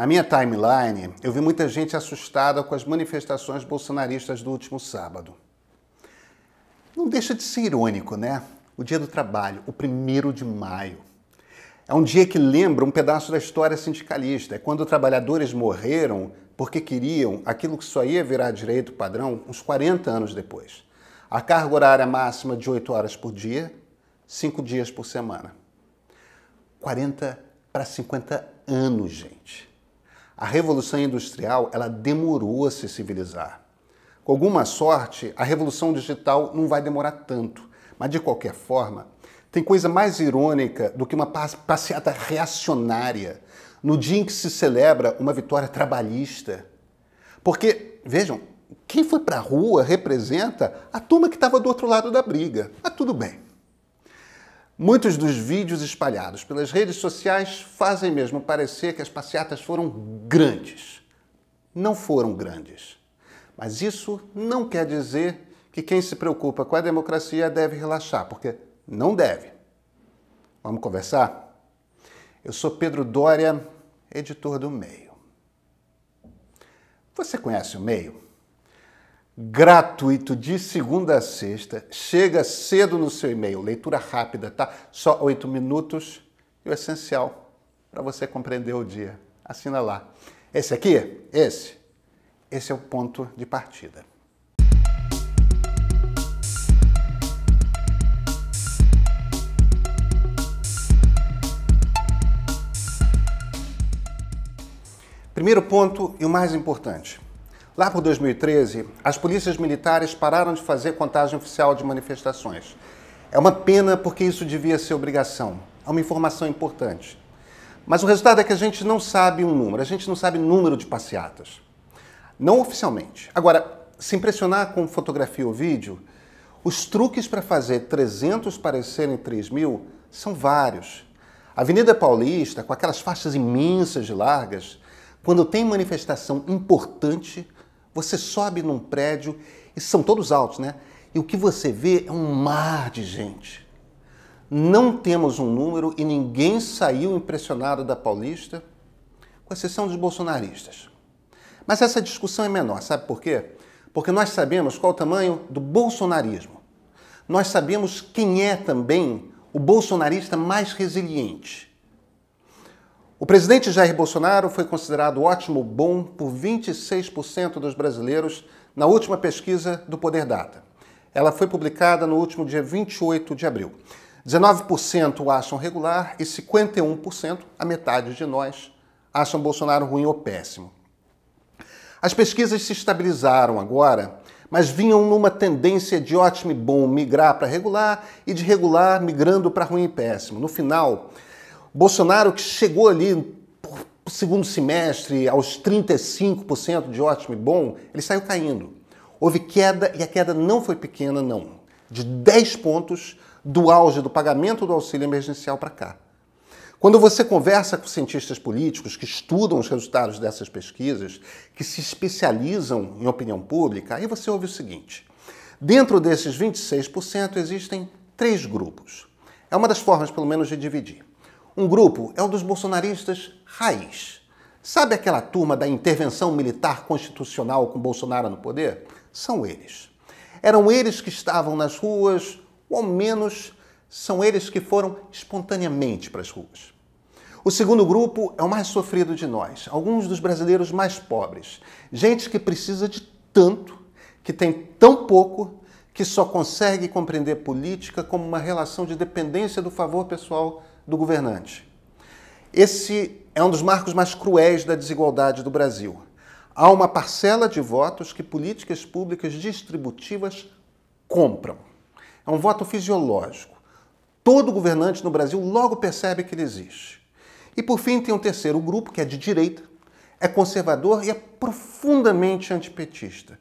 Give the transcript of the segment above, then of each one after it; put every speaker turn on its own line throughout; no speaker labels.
Na minha timeline, eu vi muita gente assustada com as manifestações bolsonaristas do último sábado. Não deixa de ser irônico, né? O Dia do Trabalho, o primeiro de maio. É um dia que lembra um pedaço da história sindicalista. É quando trabalhadores morreram porque queriam aquilo que só ia virar direito padrão uns 40 anos depois. A carga horária máxima de 8 horas por dia, 5 dias por semana. 40 para 50 anos, gente. A Revolução Industrial ela demorou a se civilizar. Com alguma sorte, a Revolução Digital não vai demorar tanto, mas de qualquer forma, tem coisa mais irônica do que uma passeata reacionária no dia em que se celebra uma vitória trabalhista. Porque, vejam, quem foi para a rua representa a turma que estava do outro lado da briga. Mas tudo bem. Muitos dos vídeos espalhados pelas redes sociais fazem mesmo parecer que as passeatas foram grandes. Não foram grandes. Mas isso não quer dizer que quem se preocupa com a democracia deve relaxar, porque não deve. Vamos conversar? Eu sou Pedro Dória, editor do Meio. Você conhece o Meio? gratuito de segunda a sexta. Chega cedo no seu e-mail, leitura rápida, tá? Só oito minutos e o essencial para você compreender o dia. Assina lá. Esse aqui, esse, esse é o ponto de partida. Primeiro ponto e o mais importante Lá por 2013, as polícias militares pararam de fazer contagem oficial de manifestações. É uma pena porque isso devia ser obrigação. É uma informação importante. Mas o resultado é que a gente não sabe um número, a gente não sabe número de passeatas. Não oficialmente. Agora, se impressionar com fotografia ou vídeo, os truques para fazer 300 parecerem 3 mil são vários. A Avenida Paulista, com aquelas faixas imensas de largas, quando tem manifestação importante, você sobe num prédio, e são todos altos, né? E o que você vê é um mar de gente. Não temos um número e ninguém saiu impressionado da Paulista, com exceção dos bolsonaristas. Mas essa discussão é menor, sabe por quê? Porque nós sabemos qual o tamanho do bolsonarismo. Nós sabemos quem é também o bolsonarista mais resiliente o presidente Jair Bolsonaro foi considerado ótimo bom por 26% dos brasileiros na última pesquisa do Poder Data. Ela foi publicada no último dia 28 de abril. 19% o acham regular e 51%, a metade de nós, acham Bolsonaro ruim ou péssimo. As pesquisas se estabilizaram agora, mas vinham numa tendência de ótimo e bom migrar para regular e de regular migrando para ruim e péssimo. No final, Bolsonaro que chegou ali no segundo semestre aos 35% de ótimo e bom, ele saiu caindo. Houve queda e a queda não foi pequena, não. De 10 pontos do auge do pagamento do auxílio emergencial para cá. Quando você conversa com cientistas políticos que estudam os resultados dessas pesquisas, que se especializam em opinião pública, aí você ouve o seguinte: dentro desses 26% existem três grupos. É uma das formas, pelo menos, de dividir. Um grupo é o dos bolsonaristas raiz. Sabe aquela turma da intervenção militar constitucional com Bolsonaro no poder? São eles. Eram eles que estavam nas ruas, ou ao menos são eles que foram espontaneamente para as ruas. O segundo grupo é o mais sofrido de nós, alguns dos brasileiros mais pobres. Gente que precisa de tanto, que tem tão pouco, que só consegue compreender política como uma relação de dependência do favor pessoal do governante. Esse é um dos marcos mais cruéis da desigualdade do Brasil. Há uma parcela de votos que políticas públicas distributivas compram. É um voto fisiológico. Todo governante no Brasil logo percebe que ele existe. E por fim, tem um terceiro grupo, que é de direita, é conservador e é profundamente antipetista.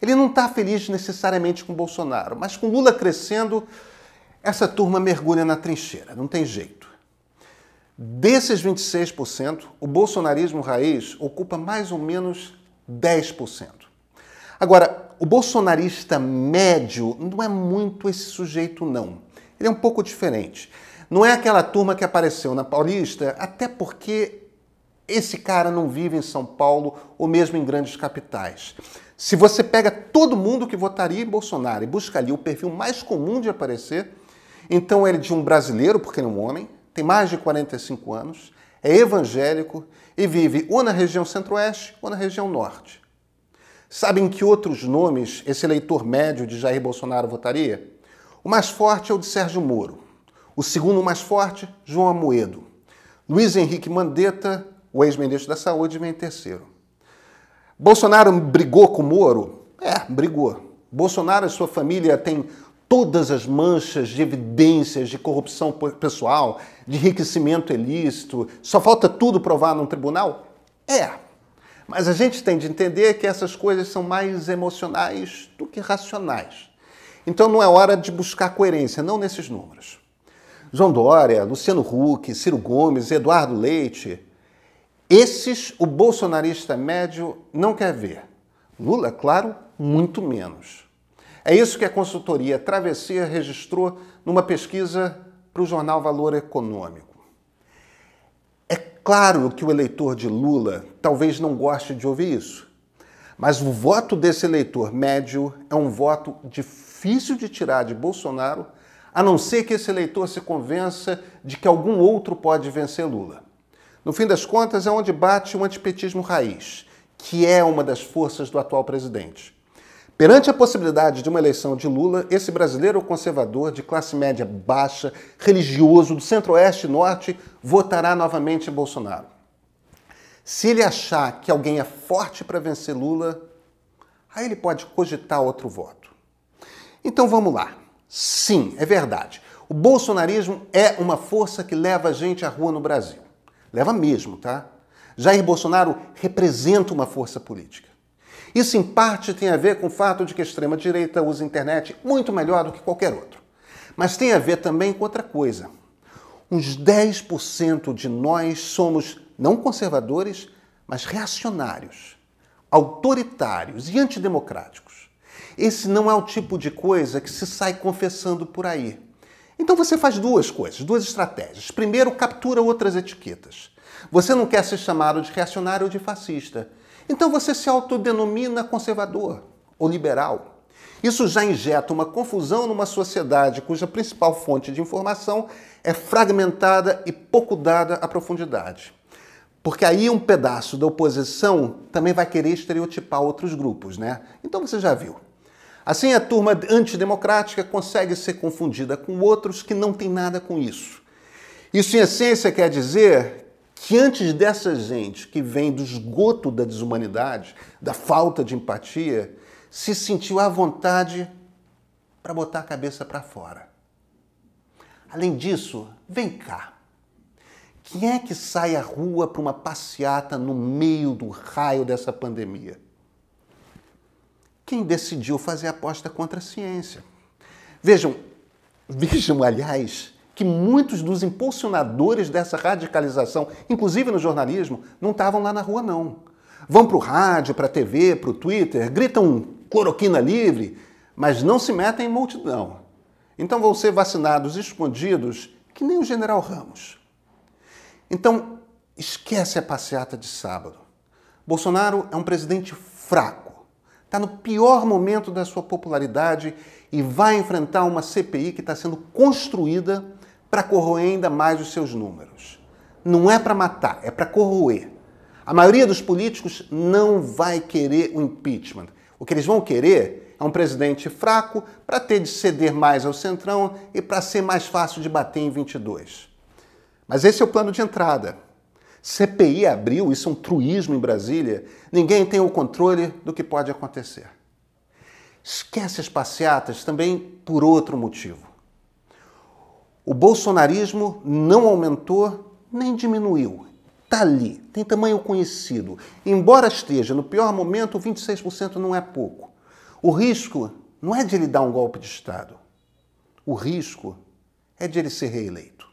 Ele não está feliz necessariamente com Bolsonaro, mas com Lula crescendo, essa turma mergulha na trincheira, não tem jeito. Desses 26%, o bolsonarismo raiz ocupa mais ou menos 10%. Agora, o bolsonarista médio não é muito esse sujeito, não. Ele é um pouco diferente. Não é aquela turma que apareceu na Paulista, até porque esse cara não vive em São Paulo ou mesmo em grandes capitais. Se você pega todo mundo que votaria em Bolsonaro e busca ali o perfil mais comum de aparecer, então ele é de um brasileiro, porque ele é um homem, tem mais de 45 anos, é evangélico e vive ou na região centro-oeste ou na região norte. Sabem que outros nomes esse eleitor médio de Jair Bolsonaro votaria? O mais forte é o de Sérgio Moro. O segundo mais forte, João Amoedo. Luiz Henrique Mandetta, o ex-ministro da Saúde, vem em terceiro. Bolsonaro brigou com Moro? É, brigou. Bolsonaro e sua família têm todas as manchas de evidências de corrupção pessoal, de enriquecimento ilícito, só falta tudo provar num tribunal? É. Mas a gente tem de entender que essas coisas são mais emocionais do que racionais. Então não é hora de buscar coerência, não nesses números. João Dória, Luciano Huck, Ciro Gomes, Eduardo Leite, esses o bolsonarista médio não quer ver. Lula, claro, muito menos. É isso que a consultoria Travessia registrou numa pesquisa para o jornal Valor Econômico. É claro que o eleitor de Lula talvez não goste de ouvir isso, mas o voto desse eleitor médio é um voto difícil de tirar de Bolsonaro, a não ser que esse eleitor se convença de que algum outro pode vencer Lula. No fim das contas, é onde bate o antipetismo raiz, que é uma das forças do atual presidente. Perante a possibilidade de uma eleição de Lula, esse brasileiro conservador de classe média baixa, religioso do centro-oeste e norte, votará novamente em Bolsonaro. Se ele achar que alguém é forte para vencer Lula, aí ele pode cogitar outro voto. Então vamos lá. Sim, é verdade. O bolsonarismo é uma força que leva a gente à rua no Brasil. Leva mesmo, tá? Jair Bolsonaro representa uma força política. Isso, em parte, tem a ver com o fato de que a extrema-direita usa a internet muito melhor do que qualquer outro. Mas tem a ver também com outra coisa. Uns 10% de nós somos não conservadores, mas reacionários, autoritários e antidemocráticos. Esse não é o tipo de coisa que se sai confessando por aí. Então você faz duas coisas, duas estratégias. Primeiro, captura outras etiquetas. Você não quer ser chamado de reacionário ou de fascista. Então você se autodenomina conservador ou liberal. Isso já injeta uma confusão numa sociedade cuja principal fonte de informação é fragmentada e pouco dada à profundidade. Porque aí um pedaço da oposição também vai querer estereotipar outros grupos, né? Então você já viu. Assim, a turma antidemocrática consegue ser confundida com outros que não têm nada com isso. Isso, em essência, quer dizer que antes dessa gente que vem do esgoto da desumanidade, da falta de empatia, se sentiu à vontade para botar a cabeça para fora. Além disso, vem cá. Quem é que sai à rua para uma passeata no meio do raio dessa pandemia? Quem decidiu fazer aposta contra a ciência? Vejam, vejam, aliás, que muitos dos impulsionadores dessa radicalização, inclusive no jornalismo, não estavam lá na rua, não. Vão para o rádio, para a TV, para o Twitter, gritam cloroquina livre, mas não se metem em multidão. Então vão ser vacinados escondidos que nem o general Ramos. Então, esquece a passeata de sábado. Bolsonaro é um presidente fraco, está no pior momento da sua popularidade e vai enfrentar uma CPI que está sendo construída para corroer ainda mais os seus números. Não é para matar, é para corroer. A maioria dos políticos não vai querer o impeachment. O que eles vão querer é um presidente fraco para ter de ceder mais ao centrão e para ser mais fácil de bater em 22. Mas esse é o plano de entrada. CPI abriu, isso é um truísmo em Brasília, ninguém tem o controle do que pode acontecer. Esquece as passeatas também por outro motivo. O bolsonarismo não aumentou nem diminuiu. Está ali, tem tamanho conhecido. Embora esteja no pior momento, 26% não é pouco. O risco não é de ele dar um golpe de Estado. O risco é de ele ser reeleito.